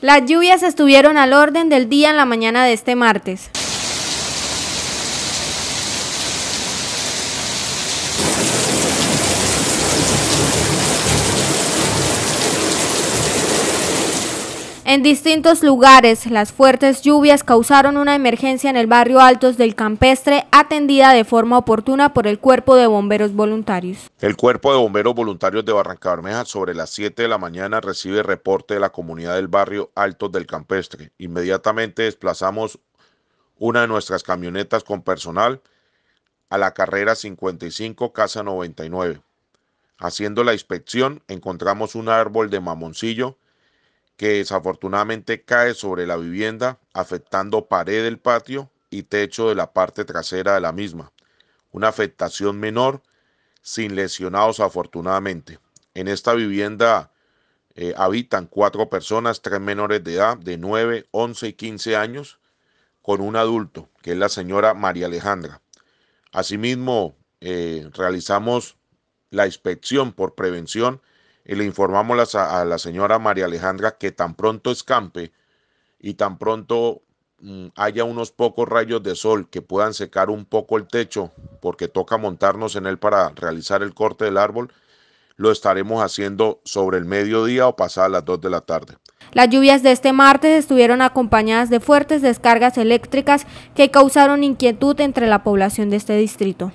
Las lluvias estuvieron al orden del día en la mañana de este martes. En distintos lugares, las fuertes lluvias causaron una emergencia en el barrio Altos del Campestre, atendida de forma oportuna por el Cuerpo de Bomberos Voluntarios. El Cuerpo de Bomberos Voluntarios de Barranca Bermeja, sobre las 7 de la mañana, recibe reporte de la comunidad del barrio Altos del Campestre. Inmediatamente desplazamos una de nuestras camionetas con personal a la carrera 55, casa 99. Haciendo la inspección, encontramos un árbol de mamoncillo que desafortunadamente cae sobre la vivienda, afectando pared del patio y techo de la parte trasera de la misma. Una afectación menor, sin lesionados afortunadamente. En esta vivienda eh, habitan cuatro personas, tres menores de edad, de 9, 11 y 15 años, con un adulto, que es la señora María Alejandra. Asimismo, eh, realizamos la inspección por prevención y le informamos a, la señora María Alejandra que tan pronto escampe y tan pronto mm, haya unos pocos rayos de sol que puedan secar un poco el techo, porque toca montarnos en él para realizar el corte del árbol, lo estaremos haciendo sobre el mediodía o pasadas las 2 de la tarde. Las lluvias de este martes estuvieron acompañadas de fuertes descargas eléctricas que causaron inquietud entre la población de este distrito.